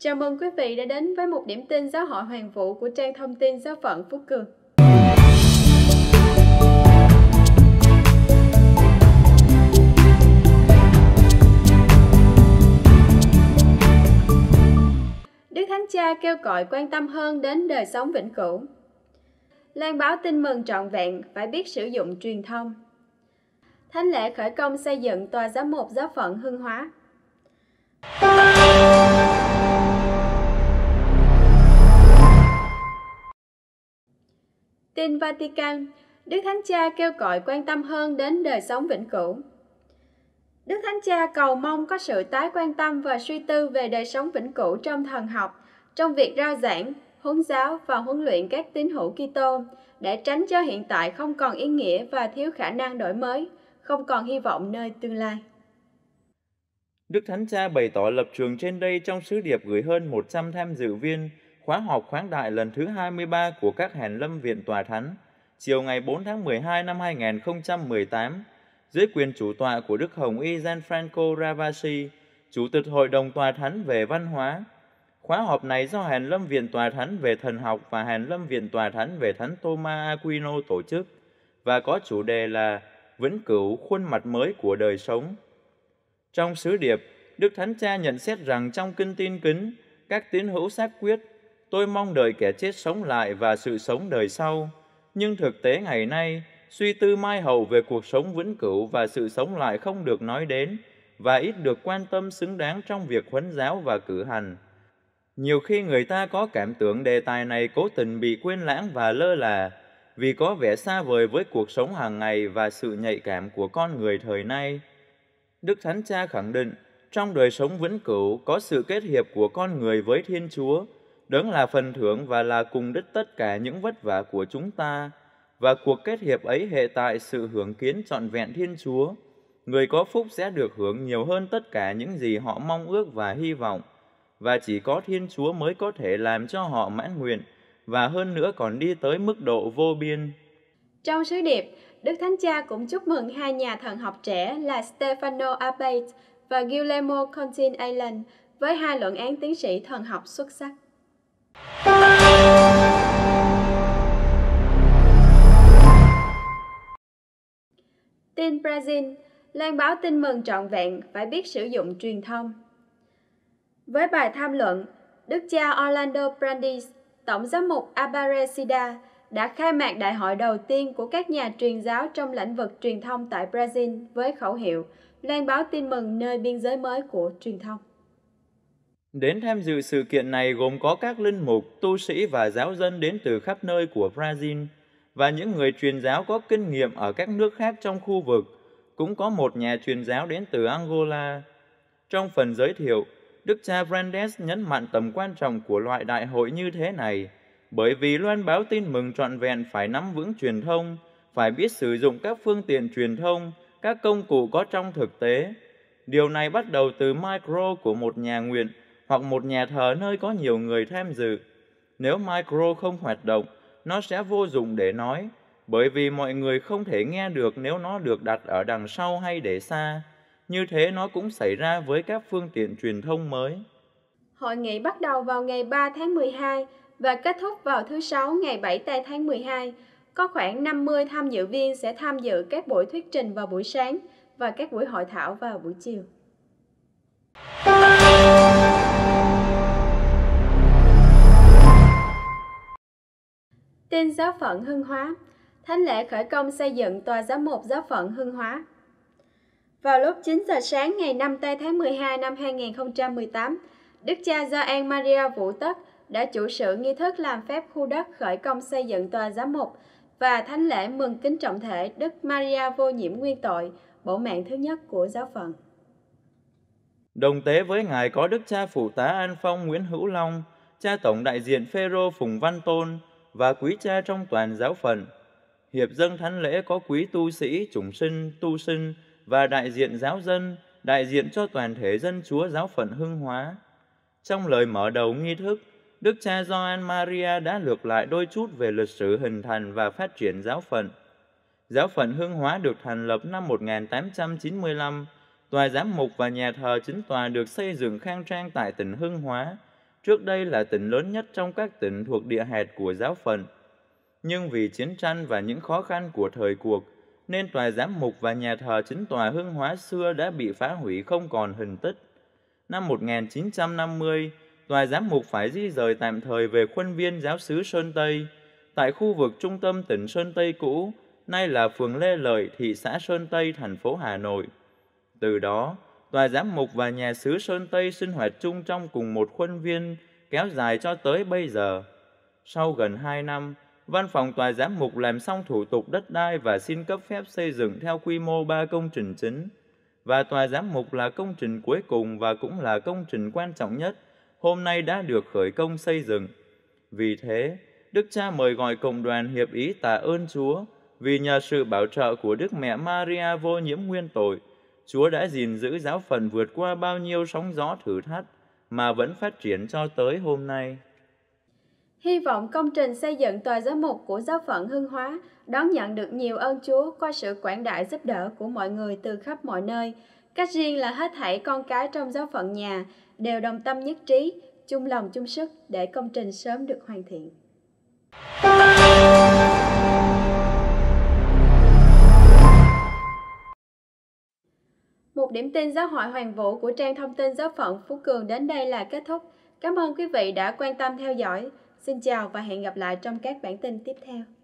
Chào mừng quý vị đã đến với một điểm tin giáo hội hoàng vũ của trang thông tin giáo phận Phú Cường. Đức Thánh Cha kêu gọi quan tâm hơn đến đời sống vĩnh cửu. Lan báo tin mừng trọn vẹn phải biết sử dụng truyền thông. Thánh lễ khởi công xây dựng tòa giám mục giáo phận Hưng Hóa – Tin Vatican, Đức Thánh Cha kêu gọi quan tâm hơn đến đời sống vĩnh cửu. Đức Thánh Cha cầu mong có sự tái quan tâm và suy tư về đời sống vĩnh cửu trong thần học, trong việc rao giảng, huấn giáo và huấn luyện các tín hữu Kitô để tránh cho hiện tại không còn ý nghĩa và thiếu khả năng đổi mới, không còn hy vọng nơi tương lai. Đức Thánh Cha bày tỏ lập trường trên đây trong sứ điệp gửi hơn 100 tham dự viên khóa họp khoáng đại lần thứ 23 của các hàn lâm viện tòa thánh, chiều ngày 4 tháng 12 năm 2018, dưới quyền chủ tọa của Đức Hồng Y Gianfranco Ravasi, Chủ tịch Hội đồng Tòa Thánh về Văn hóa. Khóa họp này do Hàn Lâm Viện Tòa Thánh về Thần học và Hàn Lâm Viện Tòa Thánh về Thánh Thomas Aquino tổ chức và có chủ đề là Vĩnh cửu khuôn mặt mới của đời sống. Trong sứ điệp, Đức Thánh Cha nhận xét rằng trong kinh tin kính, các tín hữu xác quyết tôi mong đợi kẻ chết sống lại và sự sống đời sau. Nhưng thực tế ngày nay, suy tư mai hậu về cuộc sống vĩnh cửu và sự sống lại không được nói đến và ít được quan tâm xứng đáng trong việc huấn giáo và cử hành. Nhiều khi người ta có cảm tưởng đề tài này cố tình bị quên lãng và lơ là vì có vẻ xa vời với cuộc sống hàng ngày và sự nhạy cảm của con người thời nay. Đức Thánh Cha khẳng định, trong đời sống vĩnh cửu có sự kết hiệp của con người với Thiên Chúa – đấng là phần thưởng và là cùng đích tất cả những vất vả của chúng ta, và cuộc kết hiệp ấy hệ tại sự hưởng kiến trọn vẹn Thiên Chúa. Người có phúc sẽ được hưởng nhiều hơn tất cả những gì họ mong ước và hy vọng, và chỉ có Thiên Chúa mới có thể làm cho họ mãn nguyện, và hơn nữa còn đi tới mức độ vô biên. Trong sứ điệp, Đức Thánh Cha cũng chúc mừng hai nhà thần học trẻ là Stefano Abate và Guillermo Contin Allen với hai luận án tiến sĩ thần học xuất sắc. Tin Brazil, loan báo tin mừng trọn vẹn phải biết sử dụng truyền thông. Với bài tham luận, Đức cha Orlando Brandis, Tổng giám mục Aparecida, đã khai mạc đại hội đầu tiên của các nhà truyền giáo trong lĩnh vực truyền thông tại Brazil với khẩu hiệu loan báo tin mừng nơi biên giới mới của truyền thông. Đến tham dự sự kiện này gồm có các linh mục, tu sĩ và giáo dân đến từ khắp nơi của Brazil và những người truyền giáo có kinh nghiệm ở các nước khác trong khu vực. Cũng có một nhà truyền giáo đến từ Angola. Trong phần giới thiệu, Đức cha Brandes nhấn mạnh tầm quan trọng của loại đại hội như thế này, bởi vì loan báo tin mừng trọn vẹn phải nắm vững truyền thông, phải biết sử dụng các phương tiện truyền thông, các công cụ có trong thực tế. Điều này bắt đầu từ micro của một nhà nguyện hoặc một nhà thờ nơi có nhiều người tham dự. Nếu micro không hoạt động, nó sẽ vô dụng để nói, bởi vì mọi người không thể nghe được nếu nó được đặt ở đằng sau hay để xa. Như thế nó cũng xảy ra với các phương tiện truyền thông mới. Hội nghị bắt đầu vào ngày 3 tháng 12 và kết thúc vào thứ Sáu ngày 7 tháng 12. Có khoảng 50 tham dự viên sẽ tham dự các buổi thuyết trình vào buổi sáng và các buổi hội thảo vào buổi chiều. Tin giáo phận Hưng Hóa Thánh lễ khởi công xây dựng tòa giáo mục giáo phận Hưng Hóa Vào lúc 9 giờ sáng ngày 5 tây tháng 12 năm 2018, Đức cha Gioan Maria Vũ Tất đã chủ sự nghi thức làm phép khu đất khởi công xây dựng tòa giám mục và thánh lễ mừng kính trọng thể Đức Maria Vô Nhiễm Nguyên Tội, bổ mạng thứ nhất của giáo phận. Đồng tế với Ngài có Đức cha phụ tá An Phong Nguyễn Hữu Long, cha Tổng đại diện Phêrô Phùng Văn Tôn, và quý cha trong toàn giáo phận. Hiệp dâng thánh lễ có quý tu sĩ, chủng sinh, tu sinh và đại diện giáo dân, đại diện cho toàn thể dân chúa giáo phận hưng hóa. Trong lời mở đầu nghi thức, Đức cha Gioan Maria đã lược lại đôi chút về lịch sử hình thành và phát triển giáo phận. Giáo phận Hưng Hóa được thành lập năm 1895, tòa giám mục và nhà thờ chính tòa được xây dựng khang trang tại tỉnh Hưng Hóa trước đây là tỉnh lớn nhất trong các tỉnh thuộc địa hạt của giáo phận. Nhưng vì chiến tranh và những khó khăn của thời cuộc, nên tòa giám mục và nhà thờ chính tòa hương hóa xưa đã bị phá hủy không còn hình tích. Năm 1950, tòa giám mục phải di rời tạm thời về khuôn viên giáo xứ Sơn Tây, tại khu vực trung tâm tỉnh Sơn Tây cũ, nay là phường Lê Lợi, thị xã Sơn Tây, thành phố Hà Nội. Từ đó, tòa giám mục và nhà xứ Sơn Tây sinh hoạt chung trong cùng một khuôn viên kéo dài cho tới bây giờ. Sau gần hai năm, văn phòng tòa giám mục làm xong thủ tục đất đai và xin cấp phép xây dựng theo quy mô ba công trình chính. Và tòa giám mục là công trình cuối cùng và cũng là công trình quan trọng nhất, hôm nay đã được khởi công xây dựng. Vì thế, Đức Cha mời gọi cộng đoàn hiệp ý tạ ơn Chúa vì nhờ sự bảo trợ của Đức Mẹ Maria vô nhiễm nguyên tội Chúa đã gìn giữ giáo phần vượt qua bao nhiêu sóng gió thử thách mà vẫn phát triển cho tới hôm nay. Hy vọng công trình xây dựng tòa giáo mục của giáo phận Hưng Hóa đón nhận được nhiều ơn Chúa qua sự quảng đại giúp đỡ của mọi người từ khắp mọi nơi. Cách riêng là hết thảy con cái trong giáo phận nhà đều đồng tâm nhất trí, chung lòng chung sức để công trình sớm được hoàn thiện. Một điểm tin giáo hội Hoàng Vũ của trang thông tin giáo phận Phú Cường đến đây là kết thúc. Cảm ơn quý vị đã quan tâm theo dõi. Xin chào và hẹn gặp lại trong các bản tin tiếp theo.